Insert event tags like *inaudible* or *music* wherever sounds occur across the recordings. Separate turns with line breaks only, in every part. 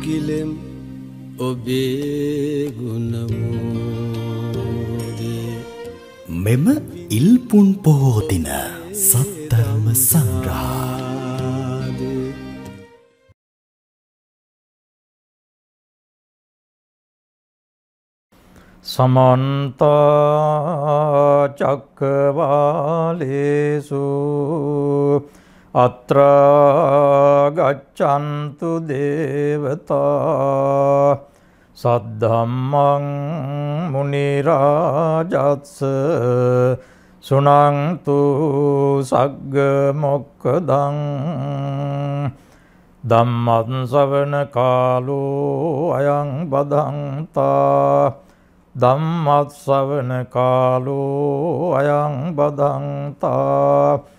ඇගිලෙම් ඔබේ ගුණමෝදේ මෙම ඉල්පුන් පොහෝදින සත්ධර්ම සංග්‍රහා සමන්තා චක්කවාලේසු අත්‍රාගච්චන්තු දේවතා සද්ධම්මං මුනිරාජත්ස සුනන්තු සග්ග මොක්කදං ධම්මත් සවන කාලෝ අයං බදන්තා ධම්මත් සවන කාලෝ අයං බදන්තා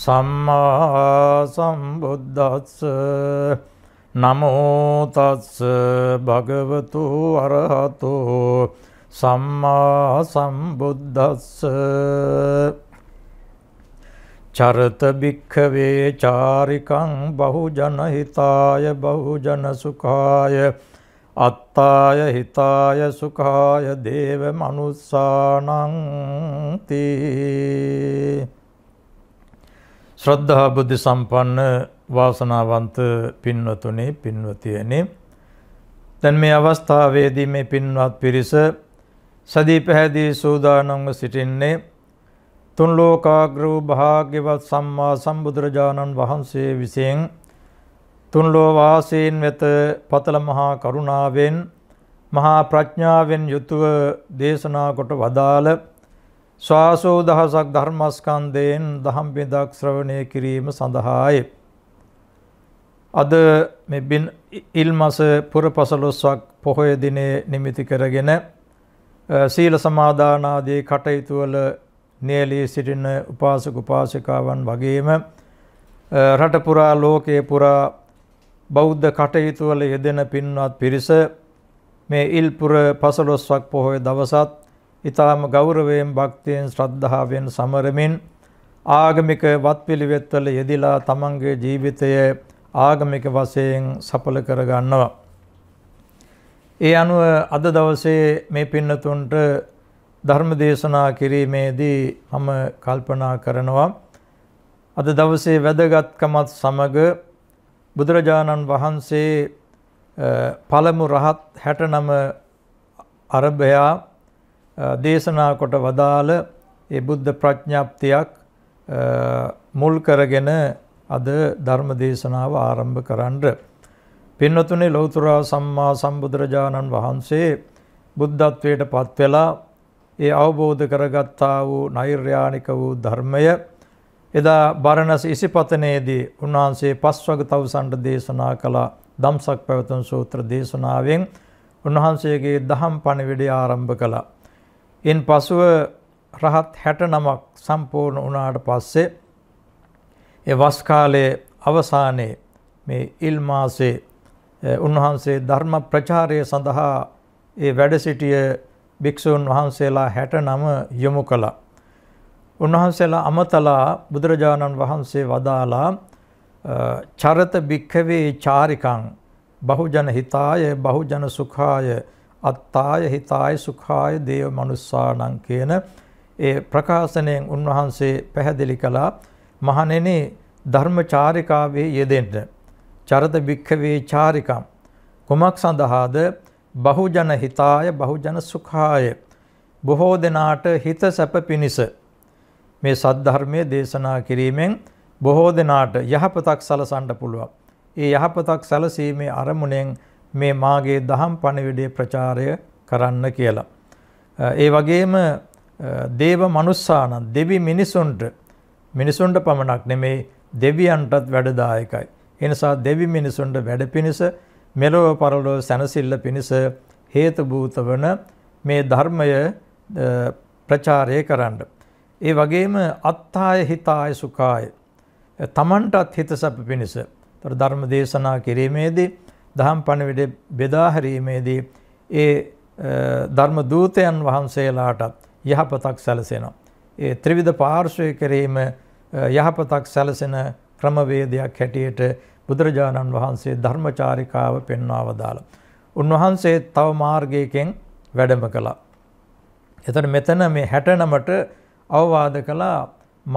සම්මා සම්බුද්දස්ස නමෝ තස්ස භගවතු අරහතෝ සම්මා සම්බුද්දස්ස චරත භික්ඛවේ චාරිකං බහුජන හිතාය බහුජන සුඛාය අත්තාය හිතාය සුඛාය දේව මනුස්සානං තී ශ්‍රද්ධහා බුද්ධි සම්පන්න වාසනාවන්ත පින්වතුනේ පින්වතියනේ දැන් මේ අවස්ථාවේදී මේ පින්වත් පිරිස සදී පැහැදී සූදානම්ව සිටින්නේ තුන් ලෝකාග්‍ර වූ භාග්‍යවත් සම්මා සම්බුදුරජාණන් වහන්සේ විසින් තුන් ලෝ වාසීන් වෙත පතල මහා කරුණාවෙන් මහා ප්‍රඥාවෙන් යුතුව දේශනා කොට වදාළ ශාසෝ දහසක් ධර්මස්කන්ධයෙන් දහම් බිඳක් ශ්‍රවණය කිරීම සඳහායි. අද මේ බින් ඉල්මස පුරපසළොස්වක් පොහොය දිනේ නිමිති කරගෙන සීල සමාදානාදී කටයුතු වල නියලී සිටින උපාසක උපාසිකාවන් වගේම රට පුරා ලෝකේ පුරා බෞද්ධ කටයුතු වල යෙදෙන පින්වත් පිරිස මේ ඉල්පුර පසළොස්වක් පොහොය දවසත් ඊටාම ගෞරවයෙන් භක්තියෙන් ශ්‍රද්ධාවෙන් සමරමින් ආගමික වත්පිළිවෙත්වල යෙදিলা තමන්ගේ ජීවිතය ආගමික වශයෙන් සඵල කරගන්නවා. ඒ අනුව අද දවසේ මේ පින්නතුන්ට ධර්ම දේශනා කිරීමේදී මම කල්පනා කරනවා අද දවසේ වැදගත්කමත් සමග බුදුරජාණන් වහන්සේ පළමු රහත් 69 අරභයා දේශනා කොට වදාළ ඒ බුද්ධ ප්‍රඥාප්තියක් මුල් කරගෙන අද ධර්ම දේශනාව ආරම්භ කරන්න. පින්නතුනේ ලෞතර සම්මා සම්බුදුරජාණන් වහන්සේ බුද්ධත්වයට පත් වෙලා ඒ අවබෝධ කරගත්තා වූ නෛර්යානික වූ ධර්මය එදා බරණස් ඉසිපතනේදී උන්වහන්සේ පස්වග තවුසන්ට දේශනා කළ දම්සක් පැවතුම් සූත්‍ර දේශනාවෙන් උන්වහන්සේගේ දහම් පණිවිඩය ආරම්භ කළා. ඉන් පසුව රහත් 69ක් සම්පූර්ණ වුණාට පස්සේ ඒ වස් කාලයේ අවසානයේ මේ ඉල් මාසේ උන්වහන්සේ ධර්ම ප්‍රචාරය සඳහා ඒ වැඩ සිටිය භික්ෂූන් වහන්සේලා 69 යොමු කළා. උන්වහන්සේලා අමතලා බුදුරජාණන් වහන්සේ වදාලා චරත භික්ඛවේ චාරිකං බහුජන හිතාය බහුජන සුඛාය අත්තාය හිතාය සුඛාය දේව මනුස්සානං කියන ඒ ප්‍රකාශනයෙන් උන්වහන්සේ පැහැදිලි කළා මහණෙනි ධර්ම චාරිකාවේ යෙදෙන්න චරත භික්ඛවේ චාරිකම් කුමක් සඳහාද බහුජන හිතාය බහුජන සුඛාය බොහෝ දෙනාට හිත සැප පිණිස මේ සද්ධර්මයේ දේශනා කිරීමෙන් බොහෝ දෙනාට යහපතක් සලසන්න පුළුවන්. ඒ යහපතක් සැලසීමේ අරමුණෙන් මේ මාගේ දහම් පණිවිඩයේ ප්‍රචාරය කරන්න කියලා. ඒ වගේම දේව මනුස්සානන් දෙවි මිනිසුන්ට මිනිසුන්ට පමණක් නෙමේ දෙවියන්ටත් වැඩදායකයි. එනිසා දෙවි මිනිසුන්ට වැඩ පිණිස මෙලොව පරලොව සැනසිල්ල පිණිස හේතුභූත වන මේ ධර්මය ප්‍රචාරය කරන්න. ඒ වගේම අත්තාය හිතාය සුකාය. තමන්ටත් හිත සැප පිණිස. තොර ධර්ම දේශනා කිරීමේදී දහම් පණවිඩ බෙදා හැරීමේදී ඒ ධර්ම දූතයන් වහන්සේලාටත් යහපතක් සැලසෙනවා. ඒ ත්‍රිවිධ පාර්ශ්වය කිරීම යහපතක් සැලසෙන ක්‍රමවේදයක් හැටියට බුදුරජාණන් වහන්සේ ධර්මචාරිකාව පෙන්වා වදාළ. උන්වහන්සේ තව මාර්ගයකෙන් වැඩම කළා. එතට මෙතන මේ හැටනමට අවවාද කළා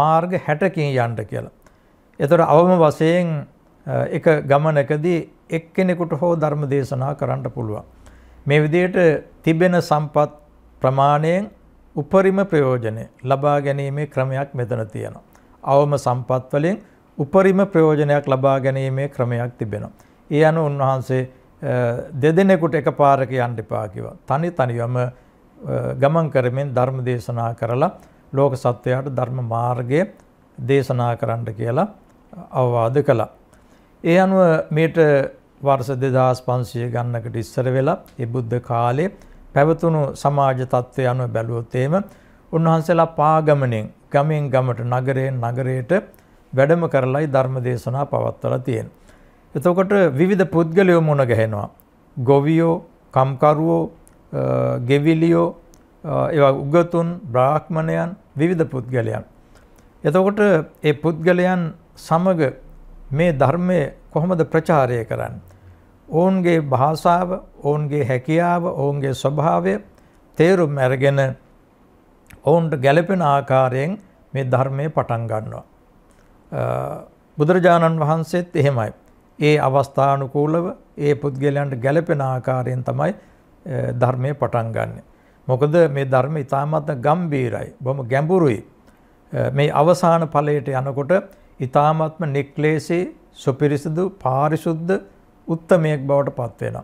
මාර්ග හැටකින් යන්ට කියලා. එතට අවම වසයෙන් එක ගමනකදී එක්කෙනෙකුට හෝ ධර්ම දේශනා කරන්න පුළුවන්. මේ විදිහට තිබෙන සම්පත් ප්‍රමාණයෙන් උපරිම ප්‍රයෝජනය ලබා ගැනීමේ ක්‍රමයක් මෙතන තියෙනවා. අවම සම්පත් වලින් උපරිම ප්‍රයෝජනයක් ලබා ගැනීමේ ක්‍රමයක් තිබෙනවා. ඒ අනුව උන්වහන්සේ දෙදෙනෙකුට එකපාරක යන්න එපා කිව්වා. තනි තනිවම ගමන් කරමින් ධර්ම දේශනා කරලා ලෝක සත්වයාට ධර්ම මාර්ගය දේශනා කරන්න කියලා අවවාද කළා. ඒ අනුව මේට වර්ෂ 2500 ගන්නකට ඉස්සර වෙලා ඒ බුද්ධ කාලේ පැවතුණු සමාජ තත්ත්වය අනුව බැලුවොත් එහෙම උන්වහන්සේලා පාගමනෙන් ගමෙන් ගමට නගරයෙන් නගරයට වැඩම කරලායි ධර්ම දේශනා පවත්වලා තියෙන්නේ. එතකොට විවිධ පුද්ගලයෝ මුණ ගැහෙනවා. ගොවියෝ, කම්කරුවෝ, ගෙවිලියෝ, ඒවා උගතුන්, බ්‍රාහ්මණයන්, විවිධ පුද්ගලයන්. එතකොට ඒ පුද්ගලයන් සමග මේ ධර්මය කොහොමද ප්‍රචාරය කරන්න. ඔවුන්ගේ භාෂාව ඔවුන්ගේ හැකියාව ඔවුන්ගේ ස්වභාවය තේරුම් ඇරගෙන ඔවුන්ට ගැලපෙන ආකාරයෙන් මේ ධර්මය පටන් ගන්නවා. බුදුරජාණන් වහන්සේත් එහෙමයි. ඒ අවස්ථානුකූලව ඒ පුද්ගලයන්ට ගැලපෙන ආකාරයෙන් තමයි ධර්මය පටන් ගන්න. මොකද මේ ධර්ම ඉතාමත් ගම්බීරයි බොම ගැඹුරුයි. මේ අවසාන ඵලයට යනකොට ඊ타මාත්ම නික්ලේශේ සුපිරිසුදු පාරිශුද්ධ උත්තමයෙක් බවට පත් වෙනවා.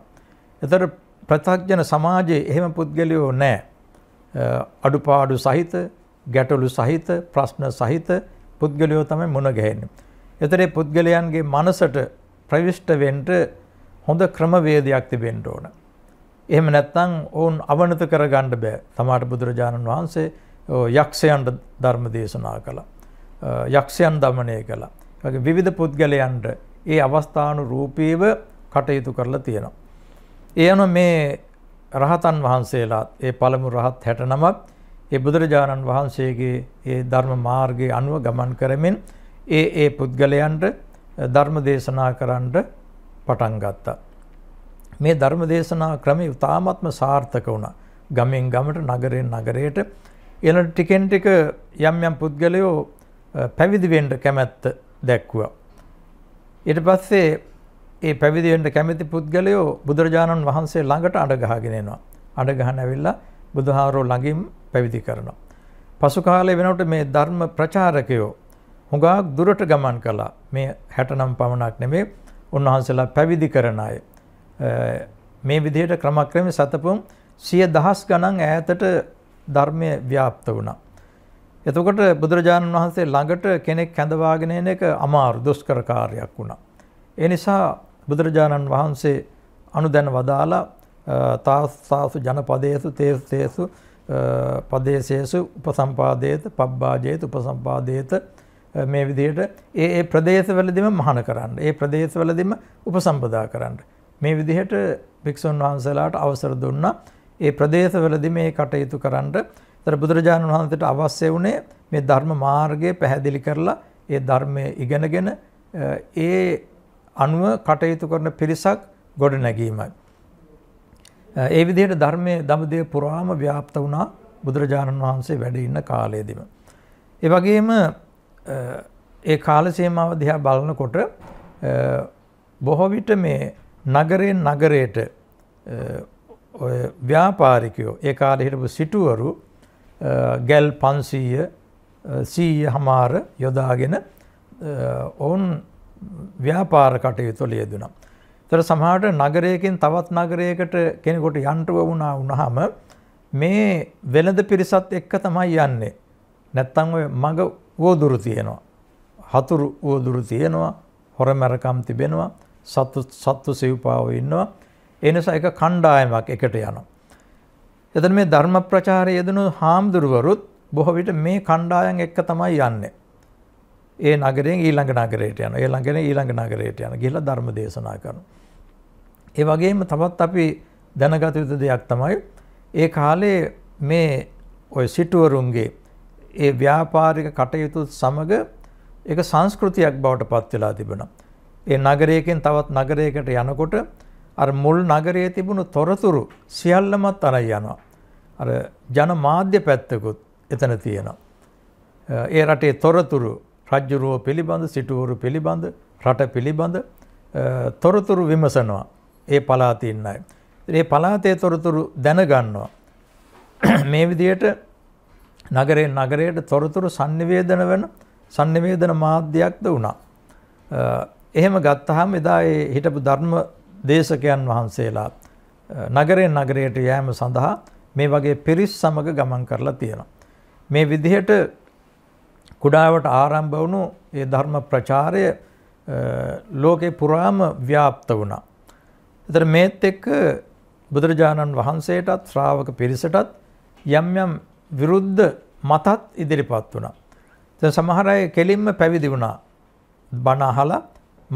එතකොට ප්‍රත්‍යඥ සමාජයේ එහෙම පුද්ගලයෝ නැහැ. අඩුපාඩු සහිත, ගැටලු සහිත, ප්‍රශ්න සහිත පුද්ගලයෝ තමයි මුණ ගැහෙන්නේ. එතරේ පුද්ගලයන්ගේ මනසට ප්‍රවිෂ්ට වෙන්න හොඳ ක්‍රමවේදයක් තිබෙන්න ඕන. එහෙම නැත්නම් ඔවුන් අවනත කරගන්න බෑ. තමාට බුදුරජාණන් වහන්සේ යක්ෂයන්ට ධර්ම දේශනා කළා. යක්ෂයන් දමනය කළා. වගේ විවිධ පුද්ගලයන්ට ඒ අවස්ථානු රූපීව කටයුතු කරලා තියෙනවා. ඒ අනුව මේ රහතන් වහන්සේලාත් ඒ පළමු රහත් හැට නමක් ඒ බුදුරජාණන් වහන්සේගේ ඒ ධර්ම මාර්ගය අනුව ගමන් කරමින් ඒ ඒ පුද්ගලයන්ට ධර්ම දේශනා කරන්න පටන් ගත්තා. මේ ධර්ම දේශනා ක්‍රමය ඉතාමත්ම සාර්ථක වුණා. ගමෙන් ගමට නගරෙන් නගරයට එළට ටිකෙන් ටික යම් යම් පුද්ගලයෝ පැවිදිවෙන්ට කැමැත්ත දැක්වා. ඊට පස්සේ ඒ පැවිදිවෙන්ට කැමැති පුද්ගලයෝ බුදුරජාණන් වහන්සේ ළඟට අඩගහගෙනෙනවා. අඩගහන ඇවිල්ලා බුදුහාරෝ ළඟින් පැවිදි කරනවා. පසු කාලේ වෙනකොට මේ ධර්ම ප්‍රචාරකයෝ හුඟක් දුරට ගමන් කළා. මේ 60 නම් පමණක් නෙමේ උන්වහන්සේලා පැවිදි කරන අය. මේ විදිහට ක්‍රමක්‍රමයෙන් සතපොම් සිය දහස් ගණන් ඈතට ධර්මය ව්‍යාප්ත වුණා. එතකොට බුදුරජාණන් වහන්සේ ළඟට කෙනෙක් හැඳවාගෙන එන එක අමාරු දුෂ්කර කාර්යයක් වුණා. ඒ නිසා බුදුරජාණන් වහන්සේ අනුදැන වදාලා තාස්සාසු ජනපදේසු තේසේසු පදේශේසු උපසම්පාදේත පබ්බාජේත උපසම්පාදේත මේ විදිහට ඒ ඒ ප්‍රදේශවලදීම මහාන කරන්න. ඒ ප්‍රදේශවලදීම උපසම්පදා කරන්න. මේ විදිහට භික්ෂුන් වහන්සේලාට අවසර දුන්නා. ඒ ප්‍රදේශවලදී මේ කටයුතු කරන්න ඒතර බුදුරජාණන් වහන්සේට අවශ්‍ය වුණේ මේ ධර්ම මාර්ගය පැහැදිලි කරලා ඒ ධර්මයේ ඉගෙනගෙන ඒ අනුව කටයුතු කරන පිරිසක් ගොඩ නැගීමයි. ඒ විදිහට ධර්මයේ දඹදෙව පුරාම ව්‍යාප්ත වුණා බුදුරජාණන් වහන්සේ වැඩ ඉන්න කාලයේදීම. ඒ වගේම ඒ කාල සීමාව දිහා බලනකොට බොහෝ විට මේ නගරයෙන් නගරයට ඔය ව්‍යාපාරිකයෝ ඒ කාලේ හිටපු සිටුවරු ගැල් පන්සීය සීය හමාර යොදාගෙන ඔවුන් ව්‍යාපාර කටයුතු ලියදුනම්. තර සමහට නගරයකින් තවත් නගරයකට කෙනෙකොට යන්ටුව වුණා උනහම මේ වෙළඳ පිරිසත් එක්ක තමයි යන්නේ. නැත්තං ඔය මඟ වෝදුරු තියෙනවා. හතුරු වෝදුරු තියෙනවා හොර මැරකම් තිබෙනවා සත්තු සෙව්පාව ඉන්නවා. එනිසා එක කණ්ඩායමක් එකට යනවා. එතන මේ ධර්ම ප්‍රචාරය යෙදෙන හාමුදුරුවරුත් බොහෝ විට මේ කණ්ඩායම් එක්ක තමයි යන්නේ. ඒ නගරයෙන් ඊළඟ නගරයට යනවා. ඒ ළඟනේ ඊළඟ නගරයට යනවා. ගිහිල්ලා ධර්ම දේශනා කරනවා. ඒ වගේම තවත් අපි දැනගත යුතු දෙයක් තමයි ඒ කාලේ මේ ඔය සිටුවරුන්ගේ ඒ ව්‍යාපාරික කටයුතු සමග ඒක සංස්කෘතියක් බවට පත් වෙලා තිබෙනවා. ඒ නගරයකින් තවත් නගරයකට යනකොට අර මුල් නගරයේ තිබුණු තොරතුරු සියල්ලමත් අරයි යනවා. අර ජනමාධ්‍ය පැත්තකුත් එතන තියෙනවා. ඒ රටේ තොරතුරු රජ්ජුරුව පිළිබඳ සිටුවරු පිළිබඳ රට පිළිබඳ තොරතුරු විමසනවා ඒ පලාතින්න අය. ඒ පලාතේ තොරතුරු දැනගන්නවා. *clears throat* මේ විදියට නගරේ නගරයට තොරතුරු sannivedana වෙන sannivedana මාධ්‍යයක්ද වුණා. එහෙම ගත්තාම එදා ඒ හිටපු ධර්ම දේශකයන් වහන්සේලා නගරේ නගරයට යෑම සඳහා මේ වගේ පිරිස් සමග ගමන් කරලා තියෙනවා. මේ විදිහට කුඩාවට ආරම්භ වුණු ඒ ධර්ම ප්‍රචාරය ලෝකේ පුරාම ව්‍යාප්ත වුණා. එතන මේත් එක්ක බුදුරජාණන් වහන්සේටත් ශ්‍රාවක පිරිසටත් යම් යම් විරුද්ධ මතත් ඉදිරිපත් වුණා. දැන් සමහර අය කෙලින්ම පැවිදි වුණා. බණ අහලා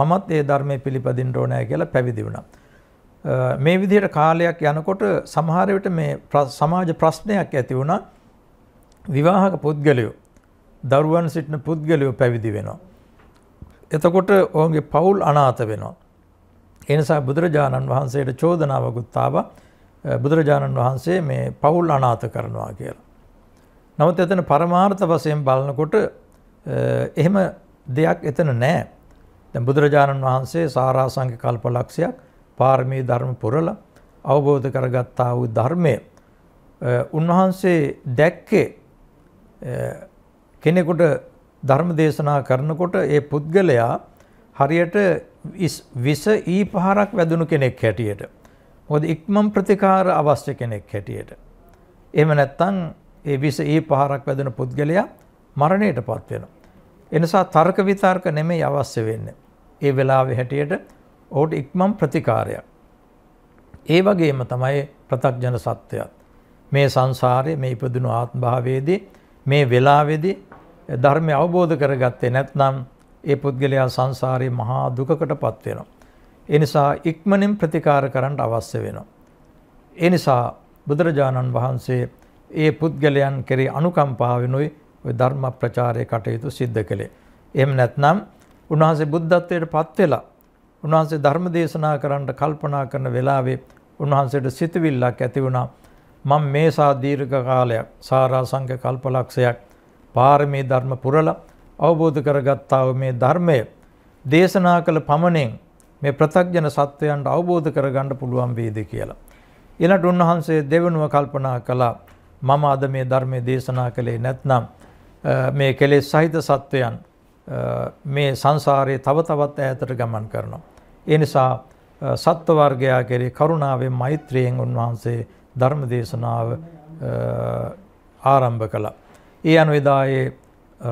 මමත් ඒ ධර්මයේ පිළිපදින්න ඕනෑ කියලා පැවිදි වුණා. මේ විදිහට කාලයක් යනකොට සමහර විට මේ සමාජ ප්‍රශ්නයක් ඇති වුණා විවාහක පුද්ගලයෝ දරුවන් සිටින පුද්ගලයෝ පැවිදි වෙනවා. එතකොට ඔවුන්ගේ පවුල් අනාථ වෙනවා. ඒ නිසා බුදුරජාණන් වහන්සේට චෝදනාවකුත් ආවා බුදුරජාණන් වහන්සේ මේ පවුල් අනාථ කරනවා කියලා. නමුත් එතන පරමාර්ථ වශයෙන් බලනකොට එහෙම දෙයක් එතන නැහැ. දැන් බුදුරජාණන් වහන්සේ සාරාසංක කල්පලක්ෂයක් පාරමී ධර්ම පුරලා අවබෝධ කරගත්තා වූ ධර්මය උන්වහන්සේ දැක්කේ කෙනෙකුට ධර්ම දේශනා කරනකොට ඒ පුද්ගලයා හරියට විස ඊ පහරක් වැදුණු කෙනෙක් හැටියට. මොකද ඉක්මන් ප්‍රතිකාර අවශ්‍ය කෙනෙක් හැටියට. එහෙම නැත්නම් ඒ විස ඊ පහරක් වැදුණු පුද්ගලයා මරණයටපත් වෙනවා. එනිසා තර්ක විතර්ක නෙමෙයි අවශ්‍ය වෙන්නේ. ඒ වෙලාවේ හැටියට ඕට ඉක්මම් ප්‍රතිකාරයක්. ඒ වගේම තමයි ප්‍රතක්ජන සත්‍යයත්. මේ සංසාරය මේ ඉපදනු ආත්භාවේදී මේ වෙලාවෙදි ධර්මය අවබෝධ කරගත්තේ නැත්නම් ඒ පුද්ගලයා සංසාරයේ මහා දුකකට පත්වෙනවා. එනිසා ඉක්මනින් ප්‍රතිකාර කරන්න අවශ්‍ය වෙනවා. එනිසා බුදුරජාණන් වහන්සේ ඒ පුද්ගලයන් කෙරේ අනුකම්පාවෙනුයි ඔය ධර්ම ප්‍රචාරය කටයුතු සිද්ධ කළේ. එහෙම නැත්නම් උන්වහන්සේ බුද්ධත්වයට පත් වෙලා උන්වහන්සේ ධර්ම දේශනා කරන්න කල්පනා කරන වෙලාවේ උන්වහන්සේට සිතවිල්ලක් ඇති වුණා. මම මේ සා දීර්ඝ කාලයක් සාරාසංක කල්පලක්ෂයක් පාරමී ධර්ම පුරලා අවබෝධ කරගත්තා මේ ධර්මය දේශනා කළ පමණෙන් මේ ප්‍රත්‍යඥ සත්වයන්ට අවබෝධ කරගන්න පුළුවන් වේද කියලා. ඊළඟ උන්වහන්සේ දෙවනුව කල්පනා කළා මම අද මේ ධර්මයේ දේශනා කළේ නැත්නම් මේ කෙලෙස් සහිත සත්වයන් මේ සංසාරයේ තව තවත් ඈතට ගමන් කරනවා. ඒ නිසා සත්ව වර්ගයා කෙරේ කරුණාවෙන් මෛත්‍රියෙන් උන්වහන්සේ ධර්ම දේශනාව ආරම්භ කළා. ඒ අනුව එදා ඒ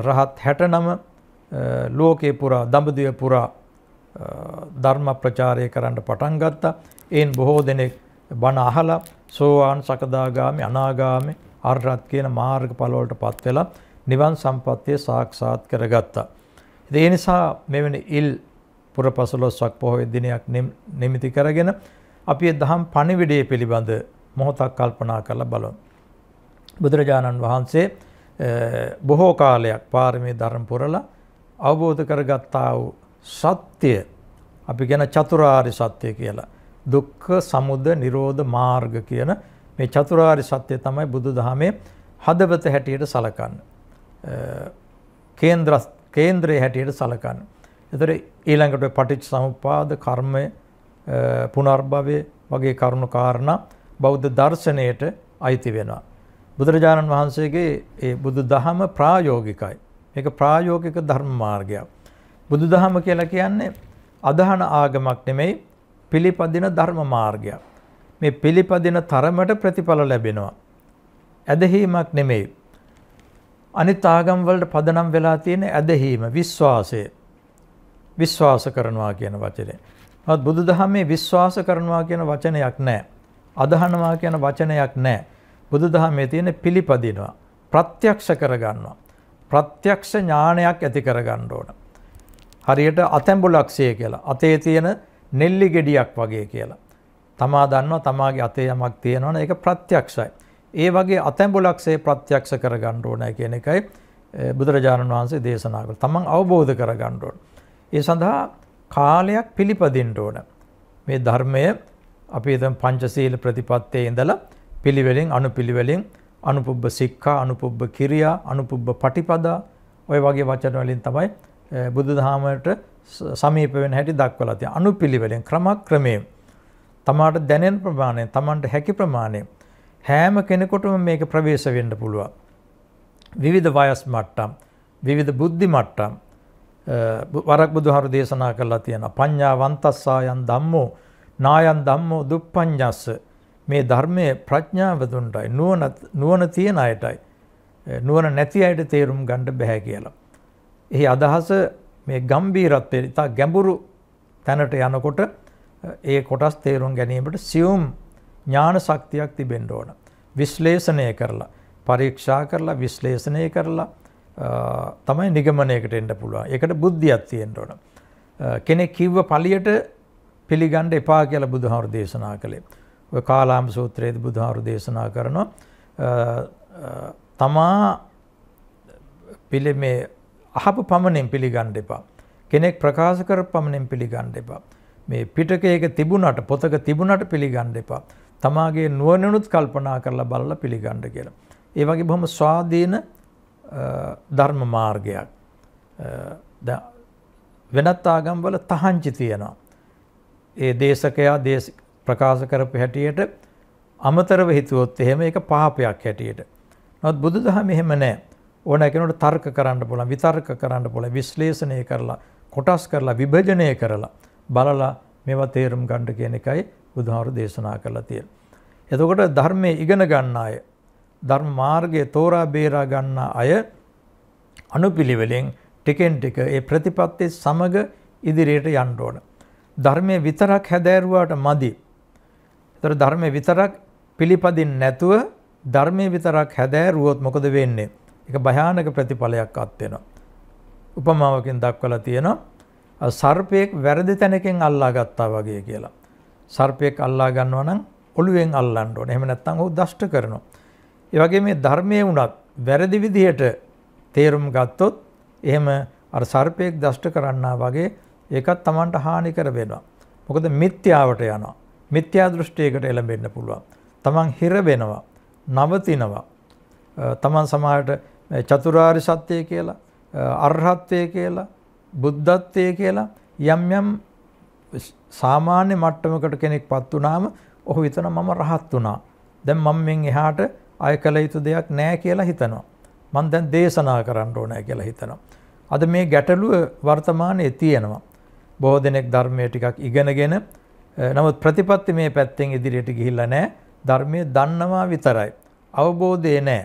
රහත් 69 ලෝකේ පුරා දඹදිව පුරා ධර්ම ප්‍රචාරය කරන්න පටන් ගත්තා. ඒන් බොහෝ දෙනෙක් බණ අහලා සෝවාන් සකදාගාමි අනාගාමි අරහත් කියන මාර්ගඵල වලටපත් වෙලා නිවන් සම්පත්තිය සාක්ෂාත් කරගත්තා. ඒ නිසා මෙවැනි ඉල් පුර පසළොස්වක පොහොය දිනයක් නිමිති කරගෙන අපි දහම් පණිවිඩය පිළිබඳ මොහොතක් කල්පනා කරලා බලමු. බුදුරජාණන් වහන්සේ බොහෝ කාලයක් පාරමී ධර්ම පුරලා අවබෝධ කරගත්තා වූ සත්‍ය අපි ගැන චතුරාර්ය සත්‍ය කියලා. දුක්ඛ සමුද නිරෝධ මාර්ග කියන මේ චතුරාර්ය සත්‍ය තමයි බුදුදහමේ හදවත හැටියට සලකන්නේ. කේන්ද්‍ර කේන්ද්‍රයේ හැටියට සලකන්නේ. එතර ඊළඟට පටිච් සමුපාද කර්මය පුනර්භවය වගේ කරුණු කාරණා බෞද්ධ දර්ශනයට අයිති වෙනවා. බුදුරජාණන් වහන්සේගේ ඒ බුදු දහම ප්‍රායෝගිකයි. මේක ප්‍රායෝගික ධර්ම මාර්ගයක්. බුදු දහම කියලා කියන්නේ අදහන ආගමක් නෙමෙයි පිළිපදින ධර්ම මාර්ගයක්. මේ පිළිපදින තරමට ප්‍රතිඵල ලැබෙනවා. ඇදහිීමක් නෙමෙයි. අනිත් ආගම් වලට පදනම් වෙලා තියෙන ඇදහිීම, විශ්වාසය. විශ්වාස කරනවා කියන වචනේ. නමුත් බුදුදහමේ විශ්වාස කරනවා කියන වචනයක් නැහැ. අදහනවා කියන වචනයක් නැහැ. බුදුදහමේ තියෙන පිළිපදිනවා. ප්‍රත්‍යක්ෂ කරගන්නවා. ප්‍රත්‍යක්ෂ ඥානයක් ඇති කරගන්න ඕන. හරියට අතැඹුලක්ෂය කියලා. අතේ තියෙන නෙල්ලි ගෙඩියක් වගේ කියලා. තමා දන්නවා තමාගේ අතේ යමක් තියෙනවනේ ඒක ප්‍රත්‍යක්ෂයි. ඒ වගේ අතැඹුලක්ෂය ප්‍රත්‍යක්ෂ කරගන්න ඕන කියන එකයි බුදුරජාණන් වහන්සේ දේශනා කළා. තමන් අවබෝධ කරගන්න ඕන. ඒ සඳහා කාලයක් පිළිපදින්න ඕන. මේ ධර්මය අපි එතන පංචශීල ප්‍රතිපත්තේ ඉඳලා පිළිවෙලින් අනුපිළිවෙලින් අනුපුබ්බ සික්ඛා අනුපුබ්බ කිරියා අනුපුබ්බ පටිපදා ඔය වගේ වචන වලින් තමයි බුදුදහමට සමීප වෙන හැටි දක්වලා තියෙන අනුපිළිවෙලෙන් ක්‍රමක්‍රමයෙන් තමාට දැනෙන ප්‍රමාණය තමන්ට හැකි ප්‍රමාණය හැම කෙනෙකුටම මේක ප්‍රවේශ වෙන්න පුළුවන් විවිධ වයස් මට්ටම් විවිධ බුද්ධි මට්ටම් වරක් බුදුහාරු දේශනා කරලා තියෙන පඤ්ඤාවන්තස්සායන් ධම්මෝ නායන් ධම්මෝ දුප්පඤ්ඤස්ස මේ ධර්මයේ ප්‍රඥාව දුන්නයි නුවණ නුවණ තියෙන අයටයි නුවණ නැති අයට තේරුම් ගන්න බෑ කියලා. එහි අදහස මේ ගැඹීරත්වය ඉතා ගැඹුරු තැනට යනකොට ඒ කොටස් තේරුම් ගැනීමට සියුම් ඥාන ශක්තියක් තිබෙන්න ඕන. විශ්ලේෂණය කරලා පරීක්ෂා කරලා විශ්ලේෂණය කරලා තමයි නිගමනයකට එන්න පුළුවන්. ඒකට බුද්ධියක් තියෙන්න ඕන. කෙනෙක් කිව්ව පළියට පිළිගන්න එපා කියලා බුදුහාමුදුරු දේශනා කළේ. ඔය කාලාම සූත්‍රයේදී බුදුහාමුරු දේශනා කරනවා තමා පිළිමේ අහපු පමණින් පිළිගන්න එපා. කෙනෙක් ප්‍රකාශ කර පමණින් පිළිගන්න එපා. මේ පිටකයක තිබුණට පොතක තිබුණට පිළිගන්න එපා. තමාගේ නුවණනුත් කල්පනා කරලා බලලා පිළිගන්න කියලා. ඒ වගේ බොහොම ස්වාධීන ධර්ම මාර්ගයක් වෙනත් ආගම්වල තහංචි තියෙනවා. ඒ දේශකයා ප්‍රකාශ කරපු හැටියට අමතරව හිතුවොත් එහෙම ඒක පාපයක් හැටියට. නොත් බුදුදහම එහෙම නැහැ. ඕන කෙනෙකුට තර්ක කරන්න පුළුවන්, විතර්ක කරන්න පුළුවන්, විශ්ලේෂණය කරලා, කොටස් කරලා, විභජනය කරලා බලලා මේවා තේරුම් ගන්න කියන එකයි බුදුහාමුදුරු දේශනා කළා තියෙන්නේ. එතකොට ධර්මයේ ඉගෙන ගන්න අය ධර්ම මාර්ගය තෝරා බේරා ගන්නා අය අනුපිළිවෙලෙන් ටිකෙන් ටික ඒ ප්‍රතිපත්ති සමග ඉදිරියට යන්න ඕන. ධර්මයේ විතරක් හැදෑරුවාට මදි. ඒතර ධර්මයේ විතරක් පිළිපදින් නැතුව ධර්මයේ විතරක් හැදෑරුවොත් මොකද වෙන්නේ? ඒක භයානක ප්‍රතිඵලයක් අත් වෙනවා. උපමාවකින් දක්වලා තියෙනවා සර්පයෙක් වැරදි තැනකින් අල්ලා ගත්තා වගේ කියලා. සර්පයෙක් අල්ලා ගන්නවා නම් ඔළුවෙන් අල්ලන්න ඕනේ. එහෙම නැත්නම් ඔහු දෂ්ට කරනවා. ඒ වගේ මේ ධර්මයේ උනත් වැරදි විදිහට තේරුම් ගත්තොත් එහෙම අර සර්පයෙක් දෂ්ට කරන්නා වගේ ඒකත් Tamanට හානි කර වෙනවා. මොකද මිත්‍යාවට යනවා. මිත්‍යා දෘෂ්ටියකට එළඹෙන්න පුළුවන්. Taman හිර වෙනවා. නවතිනවා. Taman සමාහට චතුරාර්ය සත්‍යය කියලා, අරහත්ත්වය කියලා, බුද්ධත්වය කියලා යම් යම් සාමාන්‍ය මට්ටමකට කෙනෙක්පත් වුණාම ඔහු හිතන මම රහත් වුණා. දැන් මම මෙන් එහාට අය කළ යුතු දෙයක් නෑ කියලා හිතනවා. මං දැන් දේශනා කරන්න ඕනෑ කියලා හිතනවා. අද මේ ගැටලුව වර්තමානයේ තියෙනවා. බොහෝ දෙනෙක් ධර්මය ටිකක් ඉගෙනගෙන නමුත් ප්‍රතිපත්ති මේ පැත්තෙන් ඉදිරියට ගිහිල්ලා නෑ ධර්මය දන්නවා විතරයි. අවබෝධය නෑ.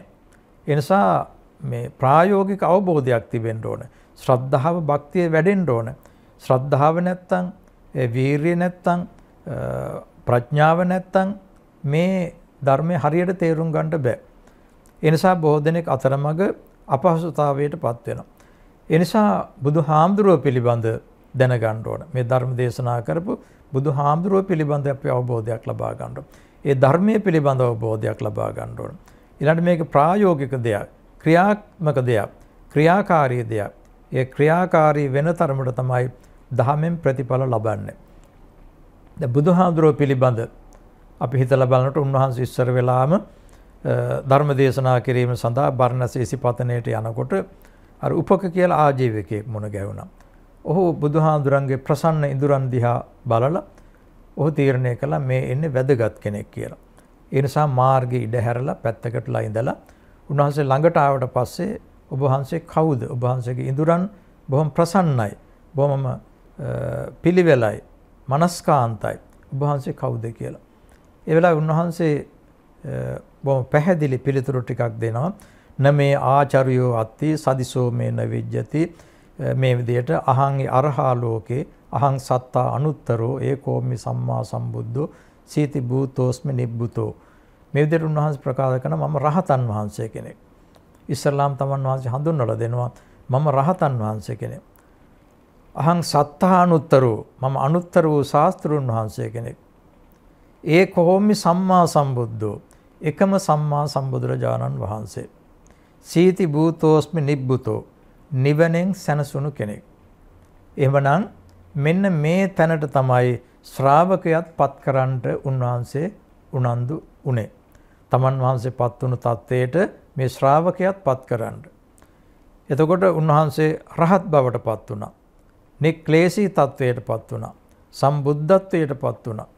එනිසා මේ ප්‍රායෝගික අවබෝධයක් තිබෙන්ට ඕන. ශ්‍රද්ධාව භක්තිය වැඩෙන්ට ඕන. ශ්‍රද්ධාව නැත්තං වීර්ය නැත්තං ප්‍රඥාව නැත්තං මේ ධර්මය හරියට තේරුම් ගන්නට බෑ. ඒ නිසා බොහෝ දෙනෙක් අතරමඟ අපහසුතාවයට පත් වෙනවා. ඒ නිසා බුදුහාමුදුරුව පිළිබඳ දැනගන්න ඕන. මේ ධර්ම දේශනා කරපු බුදුහාමුදුරුව පිළිබඳ අපි අවබෝධයක් ලබා ගන්න ඕන. ඒ ධර්මයේ පිළිබඳ අවබෝධයක් ලබා ගන්න ඕන. ඊළඟට මේක ප්‍රායෝගික දෙයක්, ක්‍රියාත්මක දෙයක්, ක්‍රියාකාරී දෙයක්. ඒ ක්‍රියාකාරී වෙන තරමට තමයි දහමෙන් ප්‍රතිඵල ලබන්නේ. දැන් බුදුහාමුදුරුව පිළිබඳ අපි හිතලා බලනකොට උන්වහන්සේ ඉස්සර වෙලාම ධර්ම දේශනා කිරීම සඳහා බර්ණසේ සිපතනේට යනකොට අර උපක කියලා ආජීවකයෙක් මුණ ගැහුණා. ඔහු බුදුහාඳුරන්ගේ ප්‍රසන්න ඉඳුරන් දිහා බලලා ඔහු තීරණය කළා මේ ඉන්නේ වැදගත් කෙනෙක් කියලා. ඒ නිසා මාර්ගේ ඉඩ හැරලා පැත්තකටලා ඉඳලා උන්වහන්සේ ළඟට ආවට පස්සේ ඔබ වහන්සේ කවුද? ඔබ වහන්සේගේ ඉඳුරන් බොහොම ප්‍රසන්නයි. බොහොම පිළිවෙලයි. මනස්කාන්තයි. ඔබ වහන්සේ කවුද කියලා. ඒ වෙලාවේ උන්වහන්සේ බොහොම පැහැදිලි පිළිතුරු ටිකක් දෙනවා. නමේ ආචාර්යෝ අත්ති සදිසෝ මේ නවිජ්ජති මේ විදිහට අහං අරහා ලෝකේ අහං සත්තා අනුත්තරෝ ඒකෝමි සම්මා සම්බුද්ධෝ සීති භූතෝස්මි නිබ්බුතෝ මේ විදිහට උන්වහන්සේ ප්‍රකාශ කරන මම රහතන් වහන්සේ කෙනෙක්. ඉස්ලාම් තමන් වහන්සේ හඳුන්වලා දෙනවා මම රහතන් වහන්සේ කෙනෙක්. අහං සත්තානුත්තරෝ මම අනුත්තර වූ ශාස්ත්‍රුන් වහන්සේ කෙනෙක්. ඒ කොහොම්මි සම්මා සම්බුද්ධෝ එකම සම්මා සම්බුදුරජාණන් වහන්සේ. සීති භූතෝස්මි නිබ්බුතෝ නිවනෙන් සැනසුණු කෙනෙක්. එහෙමනම් මෙන්න මේ තැනට තමයි ශ්‍රාවකයත් පත් කරන්නට උන්වහන්සේ උනන්දු උනේ. තමන් වහන්සේ පත් වුණු තත්ත්වයට මේ ශ්‍රාවකයත් පත් කරන්න. එතකොට උන්වහන්සේ රහත් බවට පත් වුණා. නික්ලේශී තත්ත්වයට පත් වුණා. සම්බුද්ධත්වයට පත් වුණා.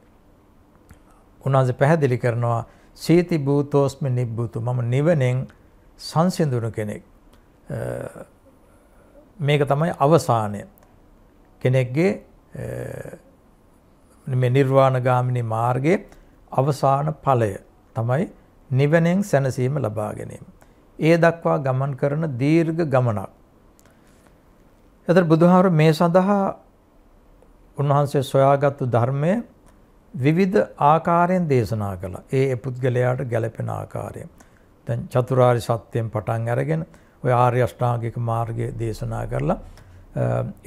උන්වහන්සේ පැහැදිලි කරනවා සීති භූතෝස්මි නිබ්බුතු මම නිවනෙන් සංසිඳුණු කෙනෙක්. මේක තමයි අවසානය. කෙනෙක්ගේ මේ නිර්වාණ ගාමිනී මාර්ගයේ අවසාන ඵලය තමයි නිවනෙන් සැනසීම ලබා ගැනීම. ඒ දක්වා ගමන් කරන දීර්ඝ ගමනක්. එතකොට බුදුහාමුදුර මේ සඳහා උන්වහන්සේ සොයාගත්තු ධර්මයේ විවිධ ආකාරයෙන් දේශනා කළා. ඒ ඒ පුද්ගලයාට ගැළපෙන ආකාරයෙන්. දැන් චතුරාර්ය සත්‍යයෙන් පටන් අරගෙන ඔය ආර්ය අෂ්ටාංගික මාර්ගය දේශනා කරලා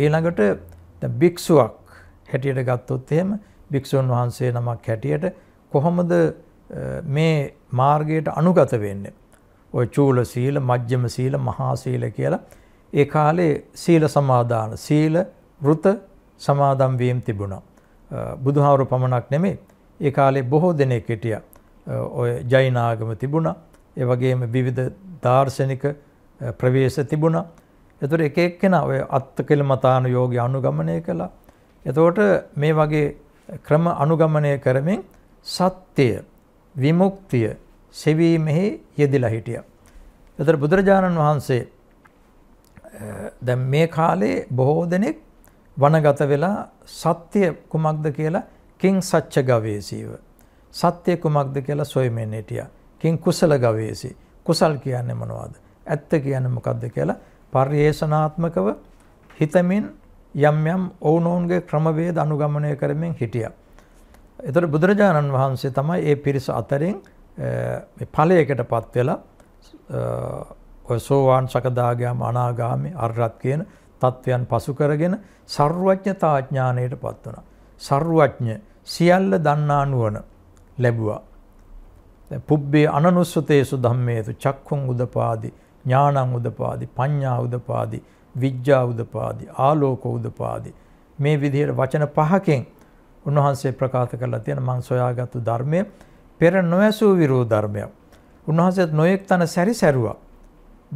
ඊළඟට දැන් භික්ෂුවක් හැටියට ගත්තොත් එහෙම භික්ෂුන් වහන්සේ නමක් හැටියට කොහොමද මේ මාර්ගයට අනුගත වෙන්නේ? ඔය චූල සීල, මජ්ජිම සීල, මහා සීල කියලා ඒ කාලේ සීල සමාදාන, සීල වෘත සමාදම් වීම තිබුණා. බුදුහාවරු පමණක් නෙමේ ඒ කාලේ බොහෝ දෙනෙක් හිටියා. ඔය ජෛන ආගම තිබුණා. ඒ වගේම විවිධ දාර්ශනික ප්‍රවේශ තිබුණා. එතකොට එක එක්කෙනා ඔය අත්කල මතානුයෝගී අනුගමනය කළා. එතකොට මේ වගේ ක්‍රම අනුගමනය කරමින් සත්‍යය විමුක්තිය සෙවීමෙහි යෙදිලා හිටියා. එතකොට බුදුරජාණන් වහන්සේ දැන් මේ කාලේ බොහෝ දෙනෙක් වනගත වෙලා සත්‍ය කුමක්ද කියලා කිං සච්ච ගවේසීව සත්‍ය කුමක්ද කියලා සොයමින් හිටියා කිං කුසල ගවේසී කුසල් කියන්නේ මොනවද ඇත්ත කියන්නේ මොකද්ද කියලා පර්යේෂණාත්මකව හිතමින් යම් යම් ඔවුනෝන්ගේ ක්‍රමවේද අනුගමනය කරමින් හිටියා එතකොට බුදුරජාණන් වහන්සේ තමයි මේ පිරිස අතරින් මේ ඵලයකටපත් වෙලා ඔය සෝවාන් සකදාගාම අනාගාමි අරහත් කියන තත්ත්වයන් පසු කරගෙන ਸਰුවඥතාඥාණයට පත් වුණා. ਸਰුවඥ සියල්ල දන්නා නුවණ ලැබුවා. දැන් පුබ්බේ අනනුස්සතේසු ධම්මේසු චක්ඛුං උදපාදි ඥානං උදපාදි පඤ්ඤා උදපාදි විඥා උදපාදි ආලෝක උදපාදි මේ විදිහට වචන පහකින් උන්වහන්සේ ප්‍රකාශ කරලා තියෙන මං සොයාගත්තු ධර්මය පෙර නොඇසූ විරෝධ ධර්මයක්. උන්වහන්සේත් නොයෙක් තන සැරිසැරුවා.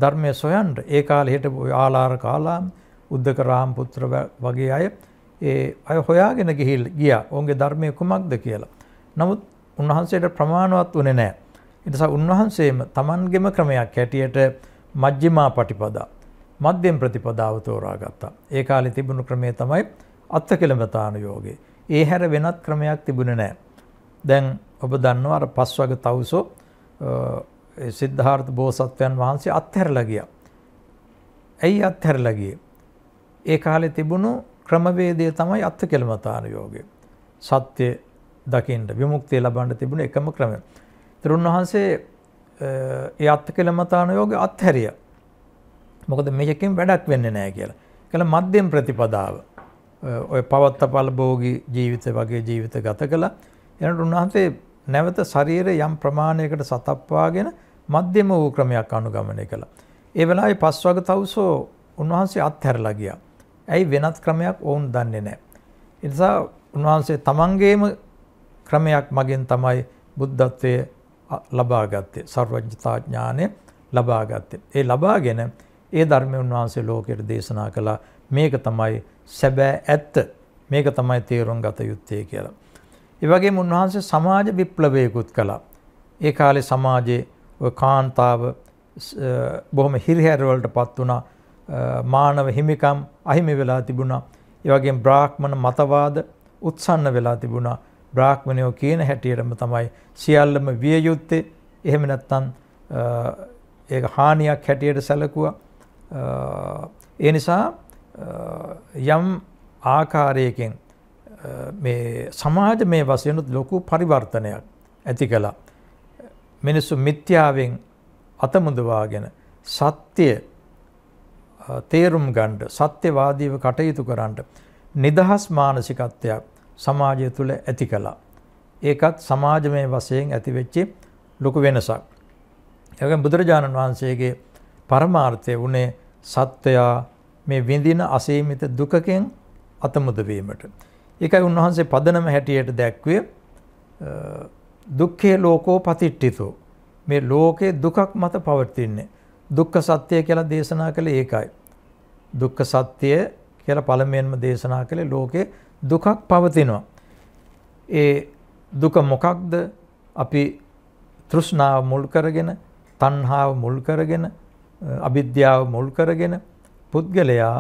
ධර්මය සොයන්ට ඒ කාලේ හිටපු ආලාර කාලාම උද්දක රාම්පුත්‍ර වගේ අය ඒ අය හොයාගෙන ගිහිල් ගියා ඔවුන්ගේ ධර්මය කුමක්ද කියලා. නමුත් උන්වහන්සේට ප්‍රමාණවත් වුණේ නැහැ. ඊට පස්සේ උන්වහන්සේම Tamanගෙම ක්‍රමයක් හැටියට මජ්ක්‍ධිමා පටිපදා මධ්‍යම ප්‍රතිපදාව තෝරා ගත්තා. ඒ කාලේ තිබුණු ක්‍රමය තමයි අත්තකලමතාන යෝගේ. ඒ හැර වෙනත් ක්‍රමයක් තිබුණේ නැහැ. දැන් ඔබ දන්නවා අර පස්වග තවුසෝ සිද්ධාර්ථ බෝසත්වයන් වහන්සේ අත්හැරලා ගියා. ඇයි අත්හැරලා ගියේ? ඒ කාලේ තිබුණු ක්‍රමවේදය තමයි අත්ත කෙළමතාන යෝගය. සත්‍ය දකින්ට විමුක්තිය ලබන්න තිබුණ එකම ක්‍රමය. තරුන් වහන්සේ ඒ අත්ත කෙළමතාන යෝග අත්හැරිය. මොකද මේකෙන් වැඩක් වෙන්න නෑ කියලා. කළ මධ්‍යම් ප්‍රතිපදාව. ඔය පවත්තපල භෝගී ජීවිත වගේ ජීවිත ගත කළා. එනට උන්වහන්සේ නැවත ශරීරය යම් ප්‍රමාණයකට සතප්වාගෙන මධ්‍යම වූ ක්‍රමයක් අනුගමනය කළා. ඒ වෙලාවේ පස්වග තවුසෝ උන්වහන්සේ අත්හැරලා ගියා. ඇයි වෙනත් ක්‍රමයක් ඔවුන් දන්නේ නැහැ. එනිසා උන්වහන්සේ තමන්ගේම ක්‍රමයක් මගින් තමයි බුද්ධත්වය ලබා ගත්තේ. සර්වඥතා ඥානය ලබා ගත්තේ. ඒ ලබාගෙන ඒ ධර්මය උන්වහන්සේ ලෝකයට දේශනා කළා. මේක තමයි සැබෑ ඇත්ත. මේක තමයි තේරුම් ගත යුත්තේ කියලා. ඒ වගේම උන්වහන්සේ සමාජ විප්ලවයකුත් කළා. ඒ කාලේ සමාජයේ ඔය කාන්තාව බොහොම හිරිහැර වලටපත් වුණා. මානව හිමිකම් අහිමි වෙලා තිබුණා. ඒ වගේම බ්‍රාහ්මණ මතවාද උත්සන්න වෙලා තිබුණා. බ්‍රාහ්මණයෝ කියන හැටියටම තමයි සියල්ලම විය යුත්තේ. එහෙම නැත්නම් ඒක හානියක් හැටියට සැලකුවා. ඒ නිසා යම් ආකාරයකින් මේ සමාජ මේ වශයෙන් ලොකු පරිවර්තනයක් ඇති කළා. මිනිස්සු මිත්‍යාවෙන් අතමුදවාගෙන සත්‍ය තේරුම් ගණ්ඩ සත්‍යවාදීව කටයුතු කරන්නට නිදහස් මානසිකත්වයක් සමාජය තුළ ඇති කලා. ඒකත් සමාජමය වසයෙන් ඇතිවෙච්චි ලොකු වෙනසක්. ඇ බුදුරජාණන් වහන්සේගේ පරමාර්ථය වනේ සත්වයා මේ විඳින අසීමිත දුකකෙන් අතමුදවීමට. එකයි උන්වහන්සේ පදනම හැටියට දැක්වේ දුක්කේ ලෝකෝ පතිට්ටිතු. මේ ලෝකේ දුකක් මත පවතින්නේ. දුක්ඛ සත්‍ය කියලා දේශනා කළේ ඒකයි. දුක්ඛ සත්‍ය කියලා පළමුවෙන්ම දේශනා කළේ ලෝකේ දුකක් පවතිනවා. ඒ දුක මොකක්ද? අපි තෘෂ්ණාව මුල් කරගෙන, තණ්හාව මුල් කරගෙන, අවිද්‍යාව මුල් කරගෙන පුද්ගලයා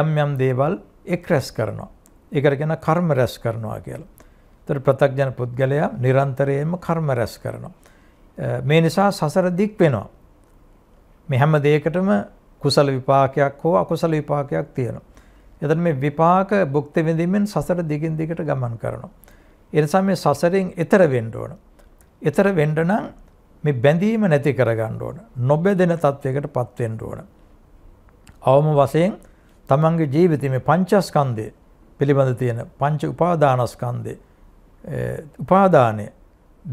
යම් යම් දේවල් එක් රැස් කරනවා. ඒකට කියන කර්ම රැස් කරනවා කියලා. ඒතර ප්‍රත්‍යඥ පුද්ගලයා නිරන්තරයෙන්ම කර්ම රැස් කරනවා. මේ නිසා සසර දික් වෙනවා. මේ හැම දෙයකටම කුසල විපාකයක් හෝ අකුසල විපාකයක් තියෙනවා. එතන මේ විපාක භුක්ති විඳීමෙන් සසර දිගින් දිගට ගමන් කරනවා. ඒ නිසා මේ සසරෙන් එතර වෙන්න ඕන. එතර වෙන්න නම් මේ බැඳීම නැති කරගන්න ඕන. නොබැඳෙන තත්වයකටපත් වෙන්න ඕන. අවම වශයෙන් තමන්ගේ ජීවිතයේ මේ පංචස්කන්ධය පිළිබඳ තියෙන පංච උපාදානස්කන්ධය උපාදානය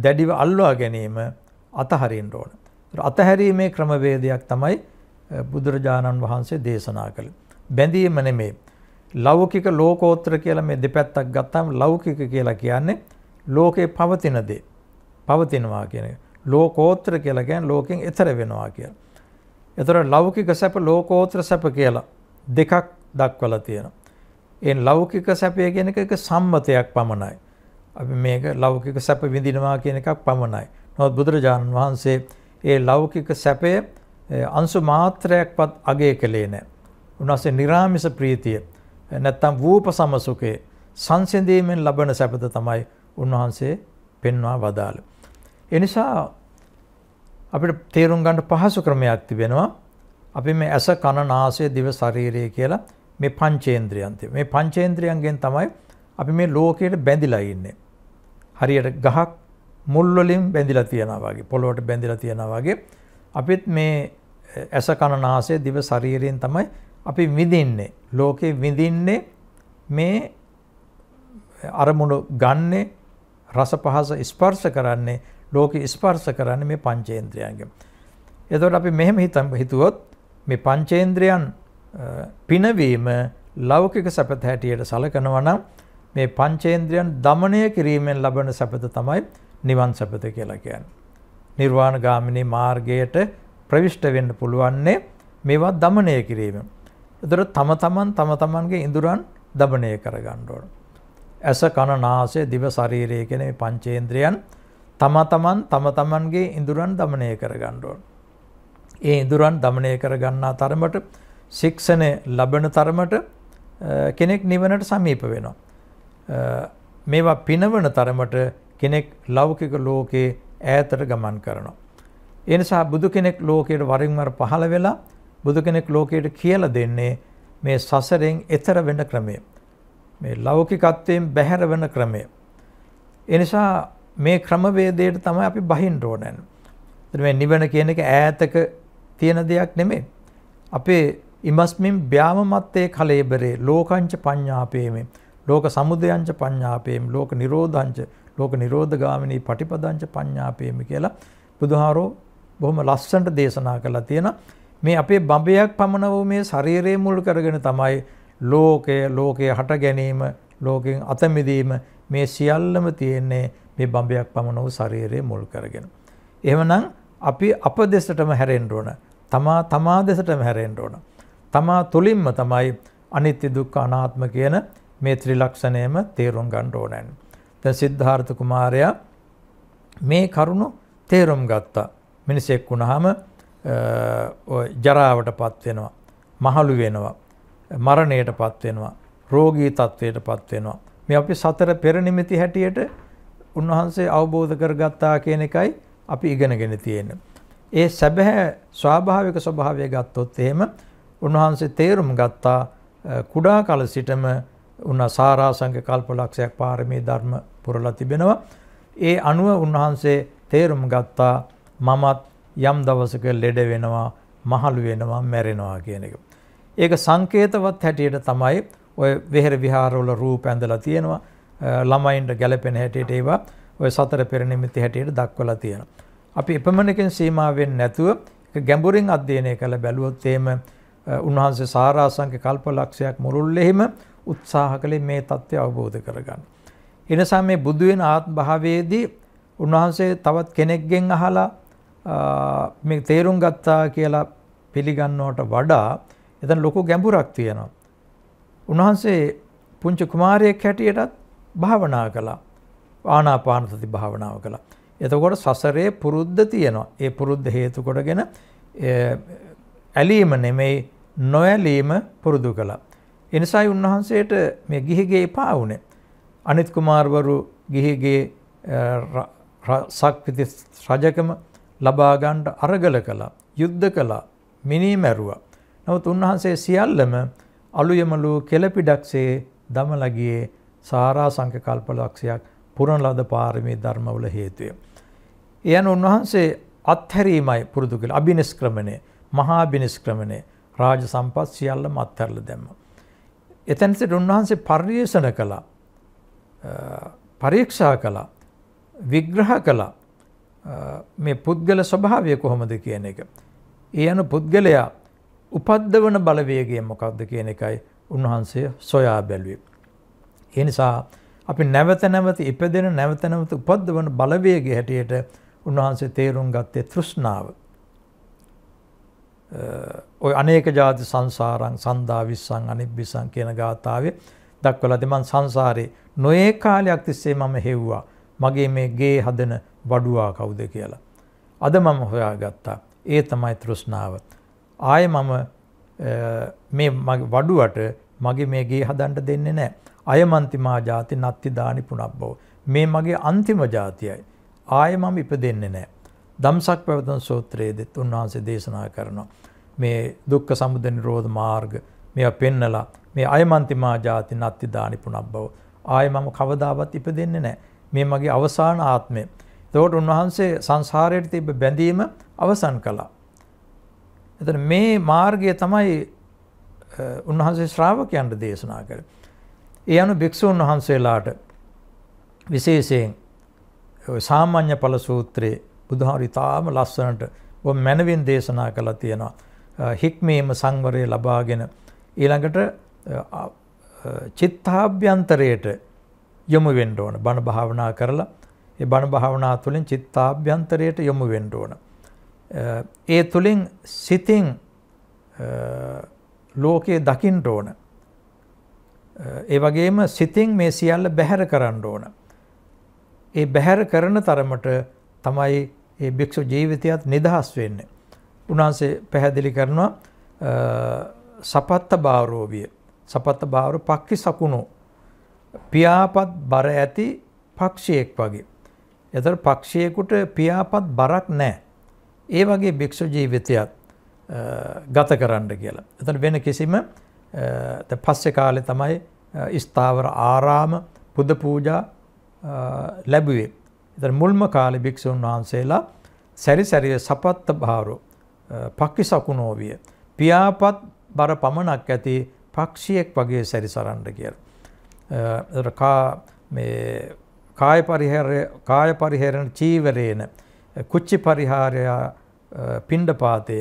දැඩිව අල්වා ගැනීම අතහරින්න ඕන. අතහැරීමේ ක්‍රමවේදයක් තමයි බුදුරජාණන් වහන්සේ දේශනා කළේ. බැඳීම නෙමේ. ලෞකික ලෝකෝත්තර කියලා මේ දෙපැත්තක් ගත්තාම ලෞකික කියලා කියන්නේ ලෝකේ පවතින දේ. පවතිනවා කියන එක. ලෝකෝත්තර කියලා කියන්නේ ලෝකෙන් එතර වෙනවා කියලා. එතකොට ලෞකික සැප ලෝකෝත්තර සැප කියලා දෙකක් දක්වලා තියෙනවා. ඒ ලෞකික සැපය කියන එක එක සම්මතයක් පමණයි. අපි මේක ලෞකික සැප විඳිනවා කියන එකක් පමණයි. නමුත් බුදුරජාණන් වහන්සේ ඒ ලෞකික සැපය අංශු මාත්‍රයක්වත් අගය කළේ නැහැ. උන්වහන්සේ निराமிස ප්‍රීතිය නැත්තම් වූප සමසුකේ සංසිඳීමෙන් ලබන සැපත තමයි උන්වහන්සේ පෙන්වා වදාළ. ඒ නිසා අපිට තේරුම් ගන්න පහසු ක්‍රමයක් තිබෙනවා. අපි මේ ඇස කන නාසය දිව ශරීරය කියලා මේ පංචේන්ද්‍රයන් මේ පංචේන්ද්‍රයන්ගෙන් තමයි අපි මේ ලෝකයට බැඳිලා ඉන්නේ. හරියට ගහක් මුල්වලින් බැඳිලා තියෙනවා වගේ පොළොවට බැඳිලා තියෙනවා වගේ අපිත් මේ ඇස කන නාසය දිව ශරීරයෙන් තමයි අපි විඳින්නේ ලෝකේ විඳින්නේ මේ අරමුණු ගන්නේ රස පහස ස්පර්ශ කරන්නේ ලෝකේ ස්පර්ශ කරන්නේ මේ පංචේන්ද්‍රයන්ගෙන් එතකොට අපි මෙහෙම හිතම් හිතුවොත් මේ පංචේන්ද්‍රයන් පිනවීම ලෞකික සැපත හැටියට සලකනවා නම් මේ පංචේන්ද්‍රයන් দমনය කිරීමෙන් ලබන සැපත තමයි නිවන් සැපත කියලා කියන්නේ. නිර්වාණ ගාමිනී මාර්ගයට ප්‍රවිෂ්ට වෙන්න පුළුවන්නේ මේවා দমনය කිරීම. ඒතර තම තමන් තම තමන්ගේ ඉඳුරන් দমনය කරගන්න ඕන. ඇස කන නාසය දිව ශරීරය කියන මේ පංචේන්ද්‍රයන් තම තමන් තම තමන්ගේ ඉඳුරන් দমনය කරගන්න ඕන. ඒ ඉඳුරන් দমনය කරගන්නා තරමට ශික්ෂණය ලැබෙන තරමට කෙනෙක් නිවනට සමීප වෙනවා. මේවා පිනවන තරමට කෙනෙක් ලෞකික ලෝකයේ ඈතට ගමන් කරනවා. ඒ නිසා බුදු කෙනෙක් ලෝකයට වරින් වර පහළ වෙලා බුදු කෙනෙක් ලෝකයට කියලා දෙන්නේ මේ සසරෙන් එතර වෙන ක්‍රමය. මේ ලෞකිකත්වයෙන් බැහැර වෙන ක්‍රමය. ඒ නිසා මේ ක්‍රමවේදයට තමයි අපි බහින්න ඕනන්නේ. මේ නිවන කියන එක ඈතක තියෙන දෙයක් නෙමෙයි. අපේ ඉමස්මින් ව්‍යාමමත්තේ කලේබරේ ලෝකංච පඤ්ඤාපේමේ ලෝක සමුදයංච පඤ්ඤාපේම ලෝක නිරෝධංච ලෝක නිරෝධගාමිනී පටිපදංච පඤ්ඤාපේමි කියලා බුදුහාරෝ බොහොම ලස්සනට දේශනා කළා තියෙන මේ අපේ බඹයක් පමණ වූ මේ ශරීරය මුල් කරගෙන තමයි ලෝකය ලෝකයේ හට ගැනීම ලෝකෙන් අත මිදීම මේ සියල්ලම තියෙන්නේ මේ බඹයක් පමණ වූ ශරීරය මුල් කරගෙන. එහෙමනම් අපි අප දෙසටම හැරෙන්න ඕන. තමා තමා දෙසටම හැරෙන්න ඕන. තමා තුලින්ම තමයි අනිත්‍ය දුක්ඛ අනාත්ම කියන මේ ත්‍රිලක්ෂණයම තේරුම් ගන්න ඕනන්නේ. දැන් සිද්ධාර්ථ කුමාරයා මේ කරුණු තේරුම් ගත්තා. මිනිසෙක් වුණාම ජරාවටපත් වෙනවා. මහලු වෙනවා. මරණයටපත් වෙනවා. රෝගී තත්ත්වයටපත් වෙනවා. මේ අපි සතර පෙර නිමිති හැටියට උන්වහන්සේ අවබෝධ කරගත්තා කියන එකයි අපි ඉගෙනගෙන තියෙන්නේ. ඒ සැබෑ ස්වාභාවික ස්වභාවය ගත්තොත් එහෙම උන්වහන්සේ තේරුම් ගත්තා කුඩා කල සිටම උන්න සාරාසංක කල්පලක්ෂයක් පාර මේ ධර්ම පුරලා තිබෙනවා. ඒ අනුව උන්වහන්සේ තේරුම් ගත්තා මමත් යම් දවසක ලෙඩ වෙනවා, මහලු වෙනවා, මැරෙනවා කියන එක. ඒක සංකේතවත් හැටියට තමයි ඔය වෙහෙර විහාරවල රූප ඇඳලා තියෙනවා. ළමයින්ට ගැළපෙන හැටියට ඒවා ඔය සතර පෙර නිමිති හැටියට දක්වලා තියෙනවා. අපි එපමණකින් සීමා වෙන්නේ නැතුව ගැඹුරින් අධ්‍යයනය කළ බැලුවොත් එහෙම උන්වහන්සේ සාරාසංක කල්පලක්ෂයක් මුරුල්ලෙහිම උත්සාහ කළේ මේ தත්ත්වය අවබෝධ කරගන්න. එනිසා මේ බුදු වෙන ආත්භාවයේදී උන්වහන්සේ තවත් කෙනෙක්ගෙන් අහලා මේ තේරුම් ගත්තා කියලා පිළිගන්නවට වඩා එතන ලොකු ගැඹුරක් තියෙනවා. උන්වහන්සේ පුංචි කුමාරයෙක් හැටියටත් භාවනා කළා. ආනාපාන සති භාවනාව කළා. එතකොට සසරේ පුරුද්ද තියෙනවා. ඒ පුරුද්ද හේතු කොටගෙන ඇලීම නෙමෙයි නොඇලීම පුරුදු කළා. එනිසායි උන්වහන්සේට මේ ගිහිගේ එපා වුණේ. අනිත් කුමාරවරු ගිහිගේ සක්විති රජකම ලබා ගන්නට අරගල කළා. යුද්ධ කළා. මිනී මැරුවා. නමුත් උන්වහන්සේ සියල්ලම අලුයමලු කෙලපිඩක්සේ දමලා ගියේ සාරාංශක කල්පලක්ෂයක් පුරණ ලද පාරමී ධර්මවල හේතුය. එයන් උන්වහන්සේ අත්හැරීමයි පුරුදු කළ අභිනිෂ්ක්‍රමණය, මහා අභිනිෂ්ක්‍රමණය, රාජ සම්පත් සියල්ලම අත්හැරලා දැම්මා. එතැන් සිට උන්වහන්සේ පර්යේෂණ කළා පරීක්ෂා කළා විග්‍රහ කළා මේ පුද්ගල ස්වභාවය කොහොමද කියන එක. ඒ අනු පුද්ගලයා උපද්දවන බලවේගය මොකක්ද කියන එකයි උන්වහන්සේ සොයා බැලුවේ. ඒ නිසා අපි නැවත නැවත ඉපදෙන නැවත නැවත උපද්දවන බලවේගය හැටියට උන්වහන්සේ තේරුම් ගත්තේ තෘෂ්ණාව. ඔය අනේක ජාති සංසාරං සන්දා විස්සං අනිබ්බිසං කියන ගාථාවේ දක්වලාදී මං සංසාරේ නොයේ කාලයක් තිස්සේ මම හෙව්වා මගේ මේ ගේ හදන වඩුවා කවුද කියලා. අද මම හොයාගත්තා. ඒ තමයි තෘෂ්ණාව. ආයේ මම මේ වඩුවට මගේ මේ ගේ හදන්න දෙන්නේ නැහැ. අයමන්තිමා ජාති නත්ති දානි පුනබ්බව. මේ මගේ අන්තිම ජාතියයි. ආයේ මම ඉපදෙන්නේ නැහැ. දම්සක් පැවතුම් සූත්‍රයේදීත් උන්වහන්සේ දේශනා කරනවා. මේ දුක්ඛ සමුදය නිරෝධ මාර්ග මේවා පෙන්නලා මේ අයමන්තිමා ජාති නත්ති දානි පුනබ්බව ආයෙ මම කවදාවත් ඉපදෙන්නේ නැහැ. මේ මගේ අවසාන ආත්මය. එතකොට උන්වහන්සේ සංසාරයට තිබ්බ බැඳීම අවසන් කළා. එතන මේ මාර්ගය තමයි උන්වහන්සේ ශ්‍රාවකයන්ට දේශනා කළේ. ඒ අනුව භික්ෂුන් වහන්සේලාට විශේෂයෙන් සාමාන්‍ය ඵල සූත්‍රයේ බුදුහාරි තාම ලස්සනට ඔය මනවින් දේශනා කළා තියෙනවා. හික්මීම සංවරය ලබාගෙන ඊළඟට චිත්තාභ්‍යන්තරයට යොමු වෙන්න ඕන බණ භාවනා කරලා ඒ බණ භාවනා තුළින් චිත්තාභ්‍යන්තරයට යොමු වෙන්න ඕන. ඒ තුළින් සිතින් ලෝකයේ දකින්න ඕන. ඒ වගේම සිතින් මේ සියල්ල බැහැර කරන්න ඕන. ඒ බැහැර කරන තරමට තමයි ඒ භික්ෂු ජීවිතයත් නිදහස් වෙන්නේ. උන්වහන්සේ පැහැදිලි කරනවා සපත්ත භාරෝවිය සපත්ත භාවර පක්ෂි සකුණෝ පියාපත් බර ඇති පක්ෂියෙක් වගේ. එතකොට පක්ෂියෙකුට පියාපත් බරක් නැහැ. ඒ වගේ භික්ෂු ජීවිතයක් ගත කරන්න කියලා. එතන වෙන කිසිම පස්සේ කාලේ තමයි ස්ථාවර ආරාම පුද පූජා ලැබුවේ. එතන මුල්ම කාලේ භික්ෂුන් වහන්සේලා සැරි සැරිය සපත්ත භාරෝ පක්කි සකුණෝවිය. පියාපත් බර පමණක් ඇති පක්ෂියෙක් වගේ සැරි සරන්ඩ කියල. කාය පරිහරණ චීවරේන කුච්චි පරිහාරයා පිණ්ඩ පාතය.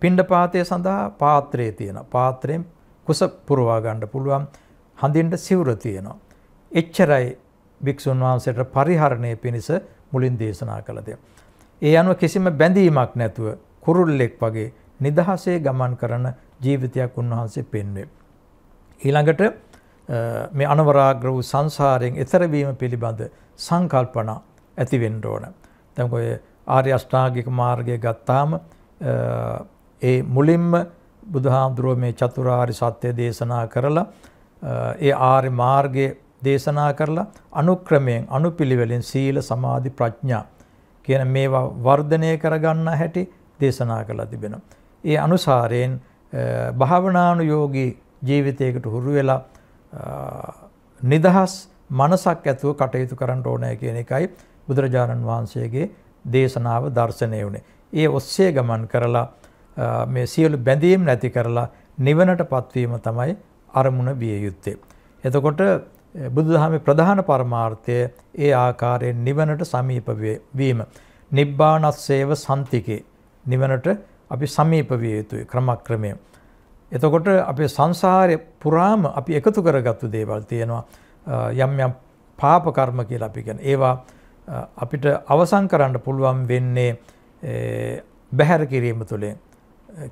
පිණ්ඩ පාතය සඳහා පාත්‍රයේ තියෙන පාත්‍රයෙන් කුස පුරවාගණ්ඩ පුළුවන් හඳින්ට සිවුර තියෙනවා. එච්චරයි භික්‍ෂූන් වහන්සේට පරිහරණය පිණිස මුලින් දේශනා කළදය. ඒ අනුව කිසිම බැඳීමක් නැතුව කුරුල්ලෙක් වගේ නිදහසේ ගමන් කරන ජීවිතයක් උන්වහන්සේ පෙන්වේ. ඊළඟට මේ අනවරාග්‍ර වූ සංසාරයෙන් එතරවීම පිළිබඳ සංකල්පනා ඇතිවෙන්න ඕන. දැන් ඔය ආර්ය අෂ්ටාංගික මාර්ගය ගත්තාම ඒ මුලින්ම බුදුහාමුදුරුව මේ චතුරාර්ය සත්‍ය දේශනා කරලා ඒ ආර්ය මාර්ගය දේශනා කරලා අනුක්‍රමයෙන් අනුපිළිවෙලින් සීල සමාධි ප්‍රඥා කියන මේවා වර්ධනය කරගන්න හැටි දේශනා කළා තිබෙනවා. ඒ අනුසාරයෙන් භාවනානුයෝගී ජීවිතයකට හුරු වෙලා නිදහස් මනසක් ඇතුව කටයුතු කරන්න ඕනෑ කියන එකයි බුදුරජාණන් වහන්සේගේ දේශනාව දර්ශනය වුණේ. ඒ ඔස්සේ ගමන් කරලා මේ සියලු බැඳීම් නැති කරලා නිවනට පත්වීම තමයි අරමුණ විය යුත්තේ. එතකොට බුදුදහමේ ප්‍රධාන පරමාර්ථය ඒ ආකාරයෙන් නිවනට සමීප වීම. නිබ්බානස්සේව සම්තිකේ නිවනට අපි සමීප විය යුතුයි ක්‍රමක්‍රමය. එතකොට අපේ සංසාරය පුරාම අපි එකතු කරගත්තු දේවල් තියෙනවා යම් යම් පාපකර්ම කියලා අපි ගැන ඒවා අපිට අවසන් කරන්න පුළුවන් වෙන්නේ බැහැර කිරීම තුළින්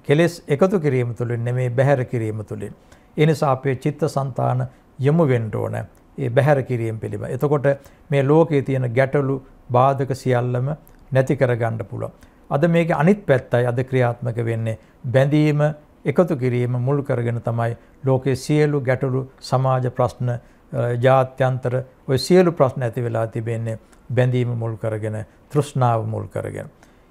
කෙලෙස් එකතු කිරීම තුළින් නෙමේ බැහැර කිරීම තුළින්. එනිසා අපේ චිත්ත සන්තාන යොමු වෙන්න ඕන ඒ බැහැර කිරීම පිළිබ. එතකොට මේ ලෝකයේ තියෙන ගැටලු බාධක සියල්ලම නැති කරගන්න පුළුවන්. අද මේක අනිත් පැත්තයි අද ක්‍රියාත්මක වෙන්නේ බැඳීම එකතු කිරීම මුල් කරගෙන තමයි ලෝකයේ සියලු ගැටලු සමාජ ප්‍රශ්න ජාත්‍යන්තර ඔය සියලු ප්‍රශ්න ඇති වෙලා තිබෙන්නේ බැඳීම මුල් කරගෙන තෘෂ්ණාව මුල් කරගෙන.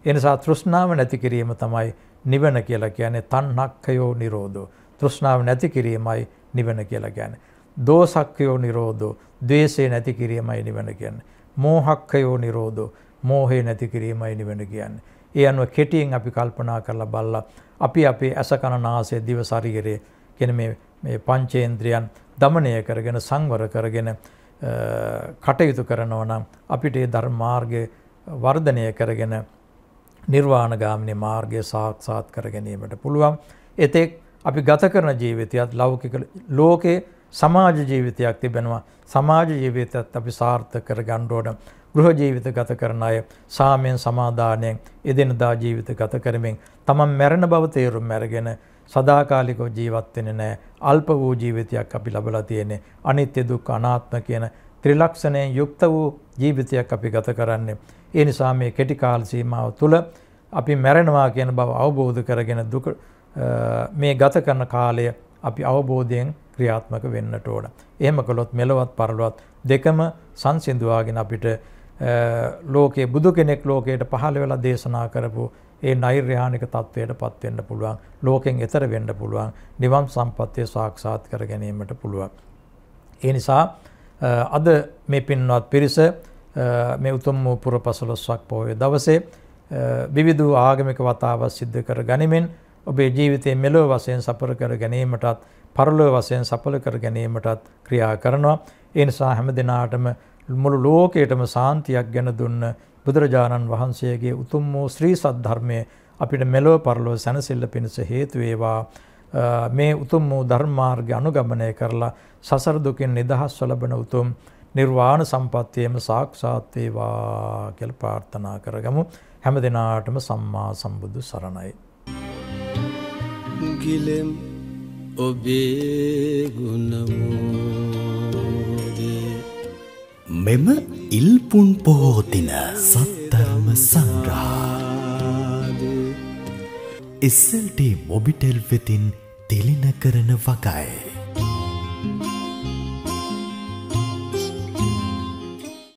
එනිසා තෘෂ්ණාව නැති කිරීම තමයි නිවන කියලා කියන්නේ තණ්හක්ඛයෝ නිරෝධෝ. තෘෂ්ණාව නැති කිරීමයි නිවන කියලා කියන්නේ. දෝසක්ඛයෝ නිරෝධෝ. ද්වේෂය නැති කිරීමයි නිවන කියන්නේ. මෝහක්ඛයෝ නිරෝධෝ. මෝහය නැති කිරීමයි නිවන කියන්නේ. ඒ අනුව කෙටියෙන් අපි කල්පනා කරලා බලලා අපි අපේ ඇස කන නාසය දිව ශරීරය කියන මේ මේ පංචේන්ද්‍රයන් দমনය කරගෙන සංවර කරගෙන කටයුතු කරනවා නම් අපිට ඒ ධර්මාර්ගය වර්ධනය කරගෙන නිර්වාණගාමිනී මාර්ගය සාක්ෂාත් කර ගැනීමට පුළුවන්. එතෙක් අපි ගත කරන ජීවිතයත් ලෞකික ලෝකේ සමාජ ජීවිතයක් තිබෙනවා සමාජ ජීවිතයත් අපි සාර්ථක කර ගන්න ඕන ගෘහ ජීවිත ගත කරන අය සාමයෙන් සමාදානයෙන් එදිනදා ජීවිත ගත කරමින් තමන් මැරෙන බව තේරුම් අරගෙන සදාකාලිකව ජීවත් වෙන්නේ නැහැ අල්ප වූ ජීවිතයක් අපි ලබලා තියෙන්නේ අනිත්‍ය දුක්ඛ අනාත්ම කියන ත්‍රිලක්ෂණයෙන් යුක්ත වූ ජීවිතයක් අපි ගත කරන්නේ ඒ නිසා මේ කෙටි කාල සීමාව තුළ අපි මැරෙනවා කියන බව අවබෝධ කරගෙන දුක මේ ගත කරන කාලය අපි අවබෝධයෙන් ක්‍රියාත්මක වෙන්නට ඕන. එහෙම කළොත් මෙලොවත් පරලොවත් දෙකම සංසිඳුවාගෙන අපිට ලෝකයේ බුදු කෙනෙක් ලෝකයට පහළ වෙලා දේශනා කරපු ඒ නෛර්යානික තත්ත්වයට පත් වෙන්න පුළුවන්. ලෝකෙන් එතර වෙන්න පුළුවන්. නිවන් සම්පත්තිය සාක්ෂාත් කර ගැනීමට පුළුවන්. ඒ නිසා අද මේ පින්වත් පිරිස මේ උතුම් වූ පුරපසළොස්වක් පොහොය දවසේ විවිධ ආගමික වතාවත් සිද්ධ කර ගනිමින් ඔබේ ජීවිතයේ මෙලොව වශයෙන් සඵල කර ගැනීමටත් පරලොව වශයෙන් සඵල කර ගැනීමටත් ක්‍රියා කරනවා. ඒ නිසා හැම දිනාටම මුළු ලෝකයටම සාන්තියක් ගැන දුන්න බුදුරජාණන් වහන්සේගේ උතුම් වූ ශ්‍රී සද්ධර්මයේ අපිට මෙලොව පරලොව සැනසෙල්ල පිණිස හේතු වේවා. මේ උතුම් වූ ධර්මාර්ගය අනුගමනය කරලා සසර දුකින් නිදහස් ලැබන උතුම් නිර්වාණ සම්පත්තියම සාක්ෂාත් වේවා කියලා ප්‍රාර්ථනා කරගමු. හැම දිනාටම සම්මා සම්බුදු සරණයි. ඉකිලෙම් ඔබේ ගුණමෝදේ මෙම ඉල්පුන් පොහෝතින සත්තරම සංග්‍රහ එස්සල්ට මොබිටෙල් වෙතින් තෙලින කරන වගයි.